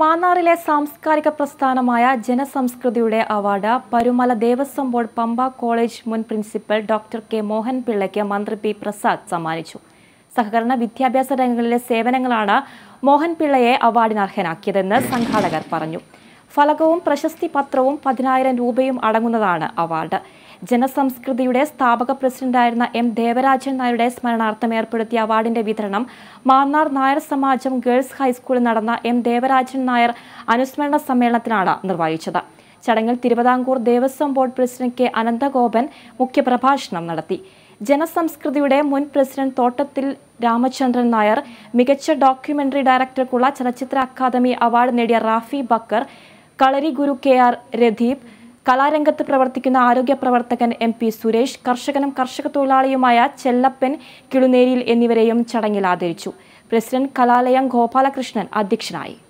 മാന്നാറിലെ സാംസ്കാരിക പ്രസ്ഥാനമായ ജനസംസ്കൃതിയുടെ award Parumala Devaswom board Pampa college മുൻ പ്രിൻസിപ്പൽ ഡോക്ടർ കെ മോഹൻ പിള്ളയ്ക്ക് മന്ത്രി പി പ്രസാദ് സമ്മാനിച്ചു സഹകരണ വിദ്യാഭ്യാസ രംഗങ്ങളിലെ സേവനങ്ങളാണ് മോഹൻ പിള്ളയെ അവാർഡിന് അർഹനാക്കിയതെന്ന് സംഘാടകർ പറഞ്ഞു ഫലകവും പ്രശസ്തി പത്രവും പതിനായിരം രൂപയും അടങ്ങുന്നതാണ് അവാർഡ് ജനസംസ്കൃതിയുടെ സ്ഥാപക പ്രസിഡന്റായിരുന്ന എം ദേവരാജൻ നായരുടെ സ്മരണാർത്ഥം ഏർപ്പെടുത്തിയ അവാർഡിന്റെ വിതരണം മാന്നാർ നായർ സമാജം ഗേൾസ് ഹൈസ്കൂളിൽ നടന്ന എം ദേവരാജൻ നായർ അനുസ്മരണ സമ്മേളനത്തിലാണ് നിർവഹിച്ചത് ചടങ്ങിൽ Thiruvithamkur Devaswom board president K Ananthagopan മുഖ്യപ്രഭാഷണം നടത്തി ജനസംസ്കൃതിയുടെ മുൻ പ്രസിഡന്റ് തോട്ടത്തിൽ രാമചന്ദ്രൻ നായർ മികച്ച ഡോക്യുമെന്ററി ഡയറക്ടർക്കുള്ള ചലച്ചിത്ര അക്കാദമി അവാർഡ് നേടിയ റാഫി ബക്കർ കളരി ഗുരു കെ ആർ രദീപ് കലാരംഗത്ത് പ്രവർത്തിക്കുന്ന ആരോഗ്യ പ്രവർത്തകൻ എം പി സുരേഷ് കർഷകനും കർഷക തൊഴിലാളിയുമായ ചെല്ലപ്പൻ കിളുനേരിയിൽ എന്നിവരെയും ചടങ്ങിൽ ആദരിച്ചു പ്രസിഡന്റ് കലാലയം ഗോപാലകൃഷ്ണൻ അധ്യക്ഷനായി